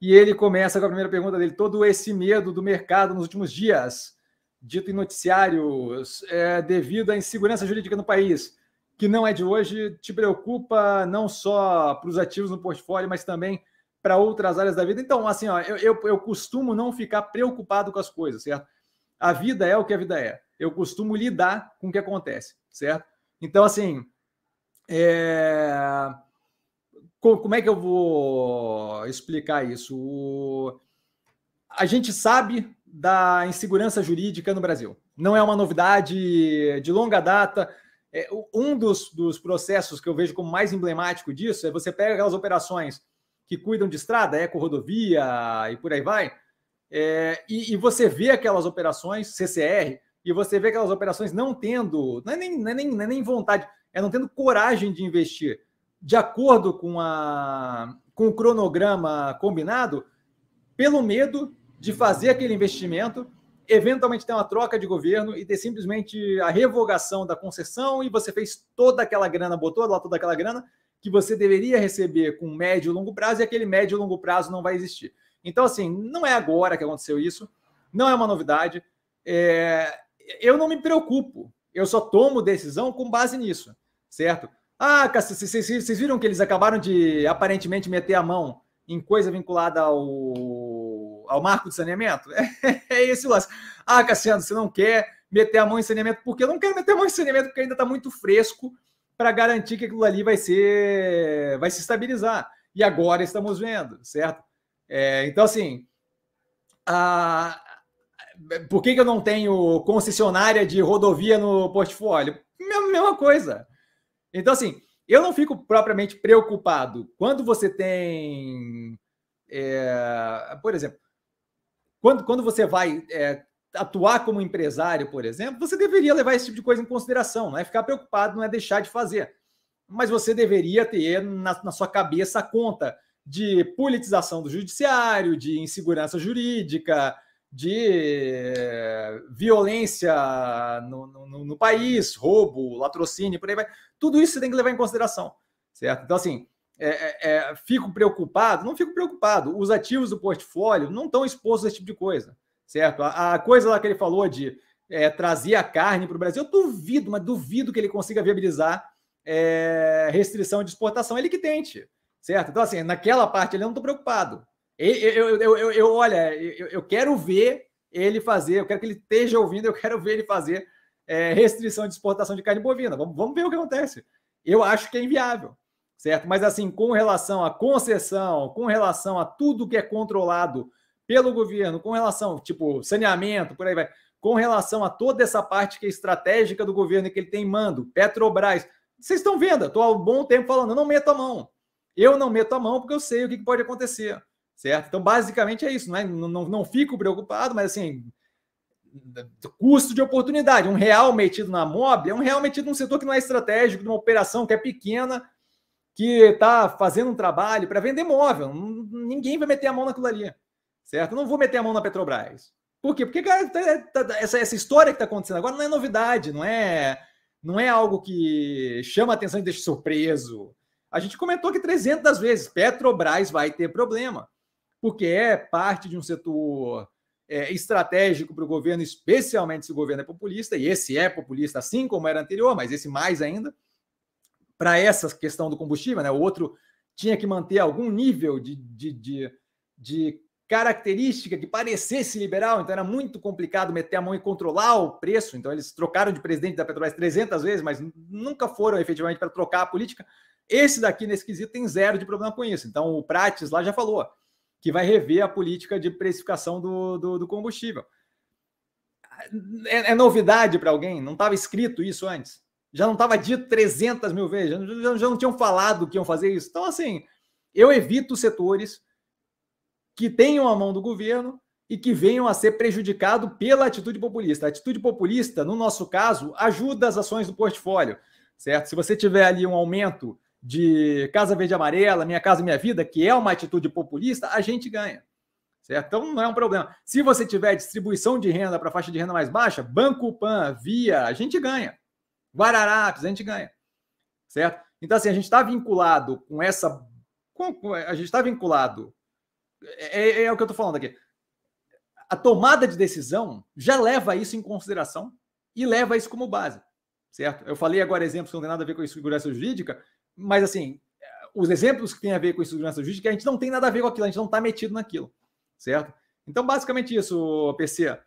E ele começa com a primeira pergunta dele: todo esse medo do mercado nos últimos dias, dito em noticiários, é, devido à insegurança jurídica no país, que não é de hoje, te preocupa não só para os ativos no portfólio, mas também para outras áreas da vida. Então, assim, ó, eu, eu, eu costumo não ficar preocupado com as coisas, certo? A vida é o que a vida é. Eu costumo lidar com o que acontece, certo? Então, assim, é como é que eu vou explicar isso? O... A gente sabe da insegurança jurídica no Brasil. Não é uma novidade de longa data. É, um dos, dos processos que eu vejo como mais emblemático disso é você pega aquelas operações que cuidam de estrada, eco-rodovia e por aí vai, é, e, e, você vê aquelas operações, CCR, e você vê aquelas operações não tendo, não é nem, não é nem, não é nem vontade, é não tendo coragem de investir de acordo com, a, com o cronograma combinado, pelo medo de fazer aquele investimento, eventualmente ter uma troca de governo e ter simplesmente a revogação da concessão e você fez toda aquela grana, botou lá toda aquela grana que você deveria receber com médio e longo prazo e aquele médio e longo prazo não vai existir. Então, assim, não é agora que aconteceu isso, não é uma novidade. É... Eu não me preocupo, eu só tomo decisão com base nisso, certo? Ah, vocês viram que eles acabaram de aparentemente meter a mão em coisa vinculada ao, ao marco de saneamento? É, é esse o lance. Ah, Cassiano, você não quer meter a mão em saneamento, porque eu não quero meter a mão em saneamento, porque ainda está muito fresco para garantir que aquilo ali vai ser. vai se estabilizar. E agora estamos vendo, certo? É, então, assim. A, por que, que eu não tenho concessionária de rodovia no portfólio? Mesma coisa. Então, assim, eu não fico propriamente preocupado quando você tem. É, por exemplo, quando, quando você vai é, atuar como empresário, por exemplo, você deveria levar esse tipo de coisa em consideração, não é ficar preocupado, não é deixar de fazer. Mas você deveria ter na, na sua cabeça a conta de politização do judiciário, de insegurança jurídica, de eh, violência no, no, no, país, roubo, latrocínio, por aí vai. Tudo isso você tem que levar em consideração, certo? Então, assim, é, é, é fico preocupado? Não fico preocupado. Os ativos do portfólio não estão expostos a esse tipo de coisa, certo? A, a coisa lá que ele falou de é, trazer a carne para o Brasil, eu duvido, mas duvido que ele consiga viabilizar é, restrição de exportação. Ele que tente, certo? Então, assim, naquela parte ele não estou preocupado, eu, eu, eu, eu olha, eu, eu, quero ver ele fazer, eu quero que ele esteja ouvindo, eu quero ver ele fazer é, restrição de exportação de carne bovina. Vamos, vamos ver o que acontece. Eu acho que é inviável, certo? Mas assim, com relação à concessão, com relação a tudo que é controlado pelo governo, com relação, tipo, saneamento, por aí vai, com relação a toda essa parte que é estratégica do governo e que ele tem mando, Petrobras. Vocês estão vendo, estou há um bom tempo falando, eu não meto a mão. Eu não meto a mão porque eu sei o que pode acontecer certo? Então, basicamente é isso, não, é? Não, não, não fico preocupado, mas assim, custo de oportunidade. Um real metido na MOB é um real metido num setor que não é estratégico, de uma operação que é pequena, que está fazendo um trabalho para vender móvel Ninguém vai meter a mão naquilo ali, certo? Eu não vou meter a mão na Petrobras. Por quê? Porque cara, tá, tá, tá, essa, essa história que está acontecendo agora não é novidade, não é, não é algo que chama a atenção e deixa surpreso. A gente comentou que 300 vezes, Petrobras vai ter problema porque é parte de um setor é, estratégico para o governo, especialmente se o governo é populista, e esse é populista, assim como era anterior, mas esse mais ainda, para essa questão do combustível, né? O outro tinha que manter algum nível de, de, de, de característica que parecesse liberal, então era muito complicado meter a mão e controlar o preço. Então eles trocaram de presidente da Petrobras 300 vezes, mas nunca foram efetivamente para trocar a política. Esse daqui, nesse quesito, tem zero de problema com isso. Então o Prates lá já falou: que vai rever a política de precificação do, do, do combustível. É, é novidade para alguém? Não estava escrito isso antes? Já não estava dito 300 mil vezes? Já, já não tinham falado que iam fazer isso? Então, assim, eu evito setores que tenham a mão do governo e que venham a ser prejudicados pela atitude populista. A atitude populista, no nosso caso, ajuda as ações do portfólio, certo? Se você tiver ali um aumento de Casa Verde Amarela, Minha Casa Minha Vida, que é uma atitude populista, a gente ganha. Certo? Então não é um problema. Se você tiver distribuição de renda para faixa de renda mais baixa, Banco Pan, Via, a gente ganha. Guararapes, a gente ganha. Certo? Então, assim, a gente está vinculado com essa. Com, a gente está vinculado. É, é, é o que eu estou falando aqui. A tomada de decisão já leva isso em consideração e leva isso como base certo? Eu falei agora exemplos que não tem nada a ver com a segurança jurídica, mas, assim, os exemplos que tem a ver com segurança jurídica, a gente não tem nada a ver com aquilo, a gente não está metido naquilo, certo? Então, basicamente isso, PC.